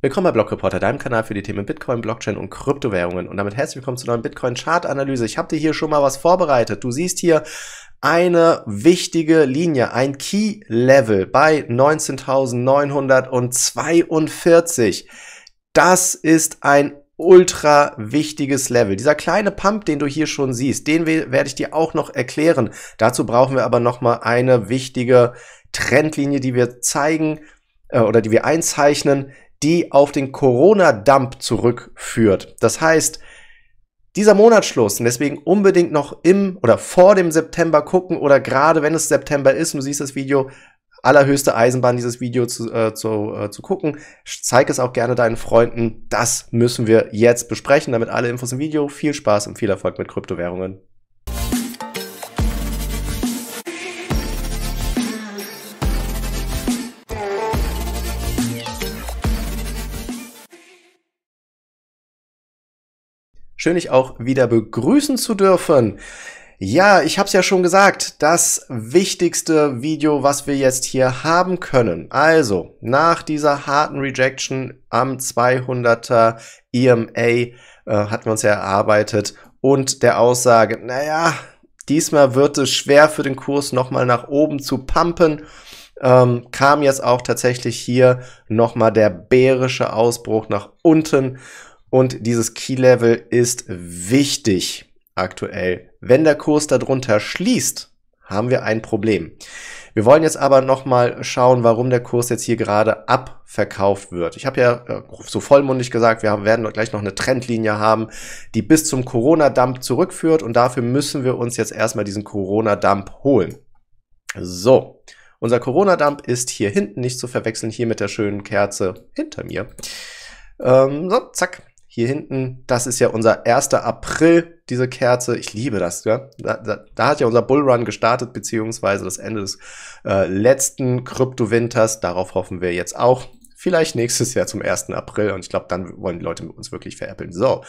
Willkommen bei Blockreporter, deinem Kanal für die Themen Bitcoin, Blockchain und Kryptowährungen. Und damit herzlich willkommen zu neuen Bitcoin Chart Analyse. Ich habe dir hier schon mal was vorbereitet. Du siehst hier eine wichtige Linie, ein Key Level bei 19.942. Das ist ein ultra wichtiges Level. Dieser kleine Pump, den du hier schon siehst, den werde ich dir auch noch erklären. Dazu brauchen wir aber nochmal eine wichtige Trendlinie, die wir zeigen äh, oder die wir einzeichnen, die auf den Corona-Dump zurückführt. Das heißt, dieser Monatsschluss, und deswegen unbedingt noch im oder vor dem September gucken oder gerade wenn es September ist und du siehst das Video, allerhöchste Eisenbahn, dieses Video zu, äh, zu, äh, zu gucken. Zeig es auch gerne deinen Freunden. Das müssen wir jetzt besprechen. Damit alle Infos im Video. Viel Spaß und viel Erfolg mit Kryptowährungen. Schön, dich auch wieder begrüßen zu dürfen. Ja, ich habe es ja schon gesagt, das wichtigste Video, was wir jetzt hier haben können. Also, nach dieser harten Rejection am 200er EMA äh, hatten wir uns ja erarbeitet und der Aussage, naja, diesmal wird es schwer für den Kurs nochmal nach oben zu pumpen. Ähm, kam jetzt auch tatsächlich hier nochmal der bärische Ausbruch nach unten und dieses Key-Level ist wichtig aktuell. Wenn der Kurs darunter schließt, haben wir ein Problem. Wir wollen jetzt aber nochmal schauen, warum der Kurs jetzt hier gerade abverkauft wird. Ich habe ja äh, so vollmundig gesagt, wir werden gleich noch eine Trendlinie haben, die bis zum Corona-Dump zurückführt und dafür müssen wir uns jetzt erstmal diesen Corona-Dump holen. So, unser Corona-Dump ist hier hinten, nicht zu verwechseln hier mit der schönen Kerze hinter mir. Ähm, so, zack hier hinten, das ist ja unser 1. April, diese Kerze. Ich liebe das, ja. Da, da, da hat ja unser Bullrun gestartet, beziehungsweise das Ende des äh, letzten Kryptowinters. Darauf hoffen wir jetzt auch. Vielleicht nächstes Jahr zum 1. April und ich glaube, dann wollen die Leute uns wirklich veräppeln. So,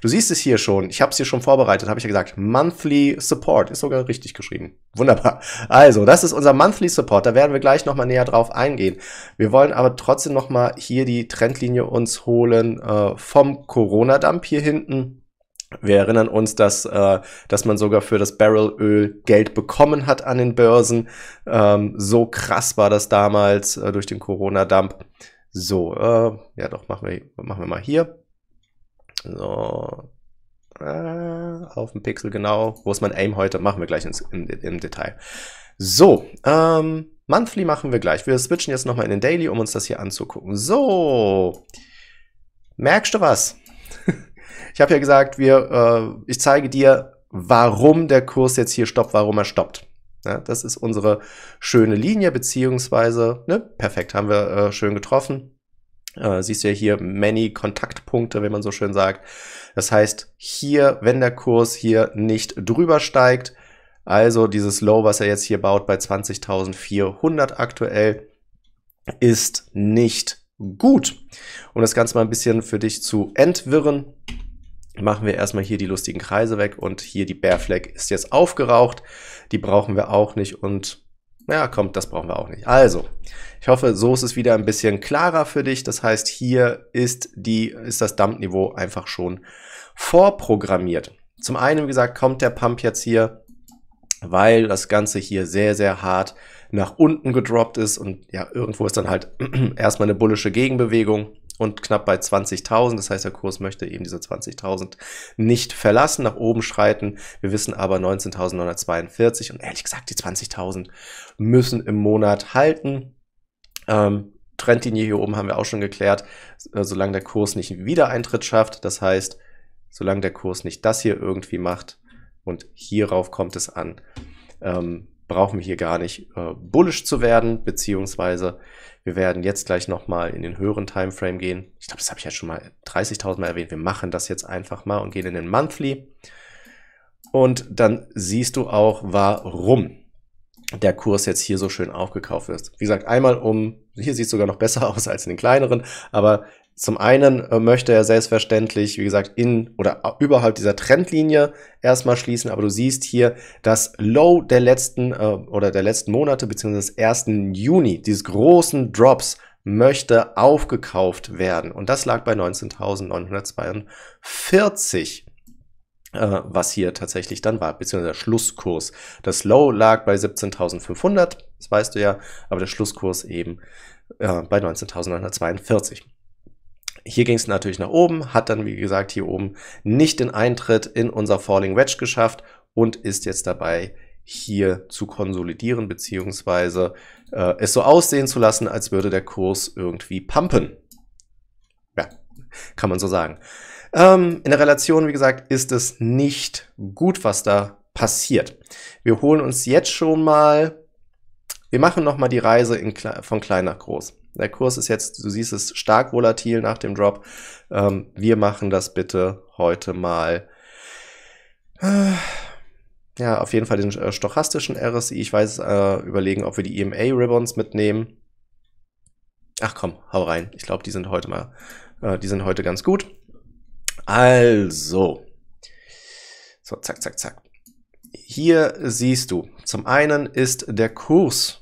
du siehst es hier schon. Ich habe es hier schon vorbereitet, habe ich ja gesagt. Monthly Support ist sogar richtig geschrieben. Wunderbar. Also, das ist unser Monthly Support. Da werden wir gleich nochmal näher drauf eingehen. Wir wollen aber trotzdem nochmal hier die Trendlinie uns holen äh, vom Corona-Dump hier hinten. Wir erinnern uns, dass, äh, dass man sogar für das Barrelöl Geld bekommen hat an den Börsen. Ähm, so krass war das damals äh, durch den Corona-Dump. So, äh, ja doch, machen wir, machen wir mal hier. So, äh, auf dem Pixel genau. Wo ist mein Aim heute? Machen wir gleich ins, im, im Detail. So, ähm, Monthly machen wir gleich. Wir switchen jetzt nochmal in den Daily, um uns das hier anzugucken. So, merkst du was? ich habe ja gesagt, wir, äh, ich zeige dir, warum der Kurs jetzt hier stoppt, warum er stoppt. Ja, ne? das ist unsere schöne Linie, beziehungsweise, ne, perfekt, haben wir äh, schön getroffen. Äh, siehst du ja hier many Kontaktpunkte, wenn man so schön sagt. Das heißt, hier, wenn der Kurs hier nicht drüber steigt, also dieses Low, was er jetzt hier baut bei 20.400 aktuell, ist nicht gut. Um das Ganze mal ein bisschen für dich zu entwirren, machen wir erstmal hier die lustigen Kreise weg und hier die Flag ist jetzt aufgeraucht. Die brauchen wir auch nicht und ja, kommt, das brauchen wir auch nicht. Also, ich hoffe, so ist es wieder ein bisschen klarer für dich. Das heißt, hier ist, die, ist das Dump-Niveau einfach schon vorprogrammiert. Zum einen, wie gesagt, kommt der Pump jetzt hier, weil das Ganze hier sehr, sehr hart nach unten gedroppt ist und ja, irgendwo ist dann halt erstmal eine bullische Gegenbewegung und knapp bei 20.000. Das heißt, der Kurs möchte eben diese 20.000 nicht verlassen, nach oben schreiten. Wir wissen aber 19.942 und ehrlich gesagt, die 20.000 müssen im Monat halten. Ähm, Trendlinie hier oben haben wir auch schon geklärt, äh, solange der Kurs nicht einen Wiedereintritt schafft, das heißt, solange der Kurs nicht das hier irgendwie macht und hierauf kommt es an, ähm, brauchen wir hier gar nicht äh, bullisch zu werden, beziehungsweise wir werden jetzt gleich nochmal in den höheren Timeframe gehen. Ich glaube, das habe ich ja schon mal 30.000 Mal erwähnt. Wir machen das jetzt einfach mal und gehen in den Monthly. Und dann siehst du auch, warum der Kurs jetzt hier so schön aufgekauft ist. Wie gesagt, einmal um, hier sieht es sogar noch besser aus als in den kleineren, aber zum einen äh, möchte er selbstverständlich, wie gesagt, in oder überhalb dieser Trendlinie erstmal schließen, aber du siehst hier das Low der letzten äh, oder der letzten Monate bzw. des ersten Juni, dieses großen Drops möchte aufgekauft werden und das lag bei 19.942 äh, was hier tatsächlich dann war, beziehungsweise der Schlusskurs. Das Low lag bei 17.500, das weißt du ja, aber der Schlusskurs eben äh, bei 19.942. Hier ging es natürlich nach oben, hat dann, wie gesagt, hier oben nicht den Eintritt in unser Falling Wedge geschafft und ist jetzt dabei, hier zu konsolidieren, beziehungsweise äh, es so aussehen zu lassen, als würde der Kurs irgendwie pumpen. Ja, kann man so sagen. Ähm, in der Relation, wie gesagt, ist es nicht gut, was da passiert. Wir holen uns jetzt schon mal, wir machen nochmal die Reise in, von klein nach groß. Der Kurs ist jetzt, du siehst es, stark volatil nach dem Drop. Ähm, wir machen das bitte heute mal. Äh, ja, auf jeden Fall den äh, stochastischen RSI. Ich weiß, äh, überlegen, ob wir die EMA-Ribbons mitnehmen. Ach komm, hau rein. Ich glaube, die sind heute mal, äh, die sind heute ganz gut. Also. So, zack, zack, zack. Hier siehst du, zum einen ist der Kurs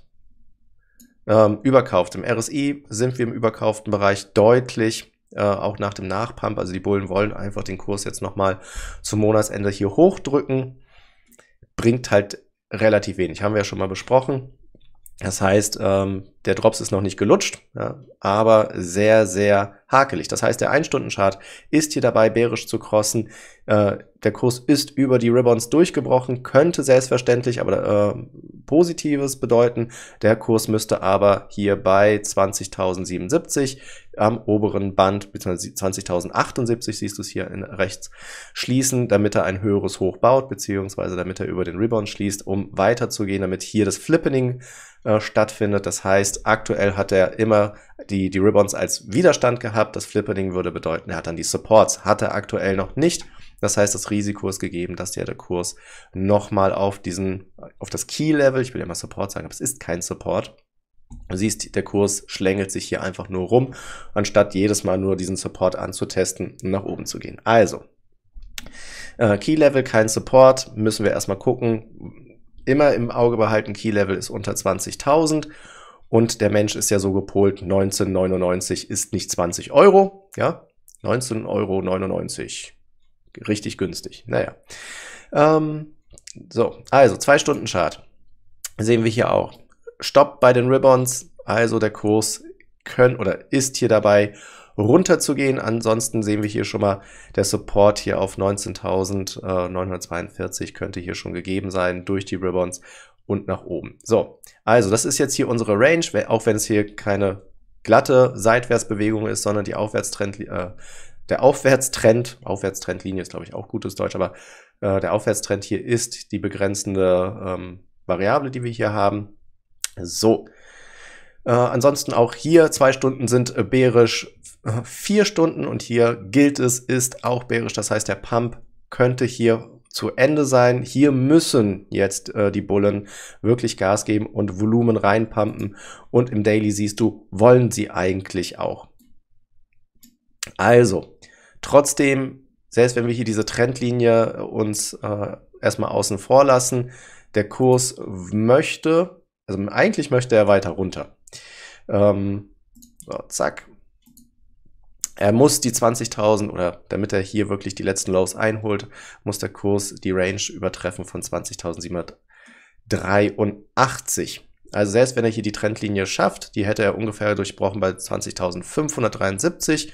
ähm, überkauft. Im RSI sind wir im überkauften Bereich deutlich, äh, auch nach dem Nachpump. Also die Bullen wollen einfach den Kurs jetzt nochmal zum Monatsende hier hochdrücken. Bringt halt relativ wenig, haben wir ja schon mal besprochen. Das heißt, ähm, der Drops ist noch nicht gelutscht, ja, aber sehr, sehr hakelig. Das heißt, der 1-Stunden-Chart ist hier dabei, bärisch zu crossen. Äh, der Kurs ist über die Ribbons durchgebrochen, könnte selbstverständlich aber äh, Positives bedeuten. Der Kurs müsste aber hier bei 20.077 am oberen Band, beziehungsweise 20.078 siehst du es hier in, rechts, schließen, damit er ein höheres Hoch baut, beziehungsweise damit er über den Ribbon schließt, um weiterzugehen, damit hier das Flippening äh, stattfindet. Das heißt, heißt, aktuell hat er immer die, die Ribbons als Widerstand gehabt. Das Flipperding würde bedeuten, er hat dann die Supports. Hat er aktuell noch nicht. Das heißt, das Risiko ist gegeben, dass der, Kurs nochmal auf diesen, auf das Key-Level, ich will ja mal Support sagen, aber es ist kein Support. Du siehst, der Kurs schlängelt sich hier einfach nur rum, anstatt jedes Mal nur diesen Support anzutesten und nach oben zu gehen. Also, äh, Key-Level, kein Support, müssen wir erstmal gucken. Immer im Auge behalten, Key-Level ist unter 20.000 und der Mensch ist ja so gepolt, 19,99 ist nicht 20 Euro, ja, 19,99 Euro. Richtig günstig. Naja. Ähm, so, also zwei Stunden Chart. Sehen wir hier auch. Stopp bei den Ribbons. Also der Kurs können oder ist hier dabei runterzugehen. Ansonsten sehen wir hier schon mal, der Support hier auf 19.942 äh, könnte hier schon gegeben sein durch die Ribbons und nach oben. So, also das ist jetzt hier unsere Range, auch wenn es hier keine glatte Seitwärtsbewegung ist, sondern die Aufwärtstrend, äh, der Aufwärtstrend, Aufwärtstrendlinie ist glaube ich auch gutes Deutsch, aber äh, der Aufwärtstrend hier ist die begrenzende ähm, Variable, die wir hier haben. So, äh, ansonsten auch hier zwei Stunden sind äh, bärisch äh, vier Stunden und hier gilt es, ist auch bärisch. Das heißt, der Pump könnte hier zu Ende sein. Hier müssen jetzt äh, die Bullen wirklich Gas geben und Volumen reinpumpen. Und im Daily siehst du, wollen sie eigentlich auch. Also, trotzdem, selbst wenn wir hier diese Trendlinie äh, uns äh, erstmal außen vor lassen, der Kurs möchte, also eigentlich möchte er weiter runter. Ähm, so, zack, er muss die 20.000 oder damit er hier wirklich die letzten Lows einholt, muss der Kurs die Range übertreffen von 20.783. Also selbst wenn er hier die Trendlinie schafft, die hätte er ungefähr durchbrochen bei 20.573,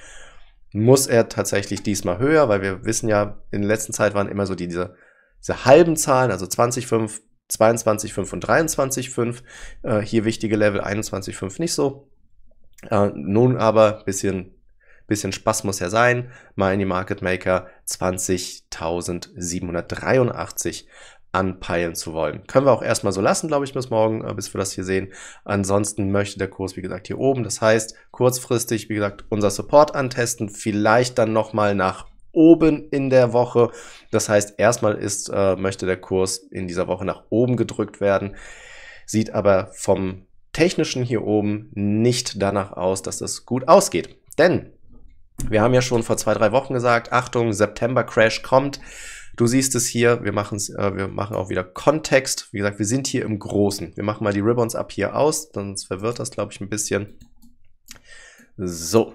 muss er tatsächlich diesmal höher, weil wir wissen ja, in der letzten Zeit waren immer so diese, diese halben Zahlen, also 20,5, 22,5 und 23,5. Äh, hier wichtige Level 21,5 nicht so. Äh, nun aber bisschen bisschen Spaß muss ja sein. mal in die Market Maker 20.783 anpeilen zu wollen. Können wir auch erstmal so lassen, glaube ich, bis morgen, äh, bis wir das hier sehen. Ansonsten möchte der Kurs, wie gesagt, hier oben. Das heißt, kurzfristig, wie gesagt, unser Support antesten, vielleicht dann nochmal nach oben in der Woche. Das heißt, erstmal ist, äh, möchte der Kurs in dieser Woche nach oben gedrückt werden, sieht aber vom technischen hier oben nicht danach aus, dass das gut ausgeht. Denn wir haben ja schon vor zwei, drei Wochen gesagt, Achtung, September Crash kommt. Du siehst es hier, wir, äh, wir machen auch wieder Kontext. Wie gesagt, wir sind hier im Großen. Wir machen mal die Ribbons ab hier aus, sonst verwirrt das, glaube ich, ein bisschen. So.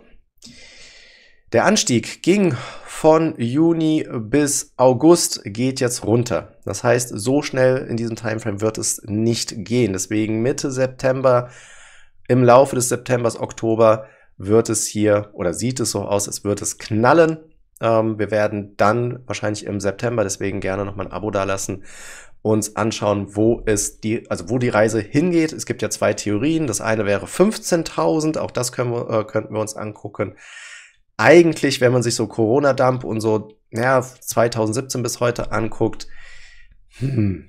Der Anstieg ging von Juni bis August, geht jetzt runter. Das heißt, so schnell in diesem Timeframe wird es nicht gehen. Deswegen Mitte September, im Laufe des Septembers, Oktober wird es hier oder sieht es so aus, es wird es knallen. Ähm, wir werden dann wahrscheinlich im September, deswegen gerne nochmal ein Abo dalassen, uns anschauen, wo es die, also wo die Reise hingeht. Es gibt ja zwei Theorien. Das eine wäre 15.000. Auch das können wir, äh, könnten wir uns angucken. Eigentlich, wenn man sich so Corona-Dump und so, naja, 2017 bis heute anguckt, hm,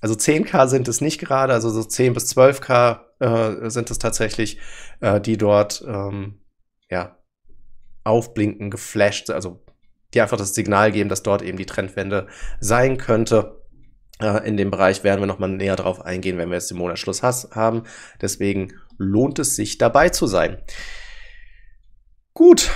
also 10k sind es nicht gerade, also so 10 bis 12k äh, sind es tatsächlich, äh, die dort ähm, ja, aufblinken, geflasht, also die einfach das Signal geben, dass dort eben die Trendwende sein könnte. Äh, in dem Bereich werden wir nochmal näher drauf eingehen, wenn wir jetzt den Monatsschluss haben. Deswegen lohnt es sich dabei zu sein. Gut,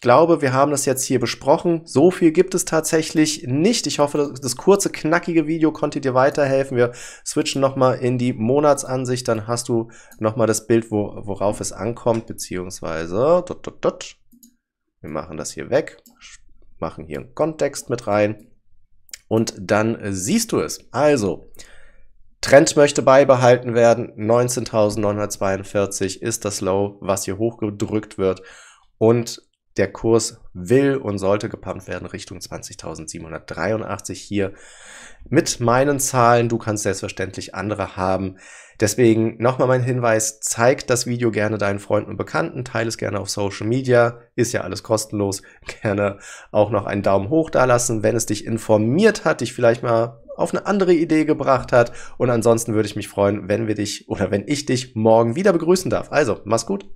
ich glaube, wir haben das jetzt hier besprochen. So viel gibt es tatsächlich nicht. Ich hoffe, das kurze, knackige Video konnte dir weiterhelfen. Wir switchen nochmal in die Monatsansicht. Dann hast du nochmal das Bild, wo, worauf es ankommt, beziehungsweise dot, dot, dot. Wir machen das hier weg, machen hier einen Kontext mit rein und dann siehst du es. Also, Trend möchte beibehalten werden. 19.942 ist das Low, was hier hochgedrückt wird. Und der Kurs will und sollte gepumpt werden Richtung 20.783 hier mit meinen Zahlen. Du kannst selbstverständlich andere haben. Deswegen nochmal mein Hinweis, zeig das Video gerne deinen Freunden und Bekannten, teile es gerne auf Social Media, ist ja alles kostenlos. Gerne auch noch einen Daumen hoch da lassen, wenn es dich informiert hat, dich vielleicht mal auf eine andere Idee gebracht hat. Und ansonsten würde ich mich freuen, wenn wir dich oder wenn ich dich morgen wieder begrüßen darf. Also, mach's gut.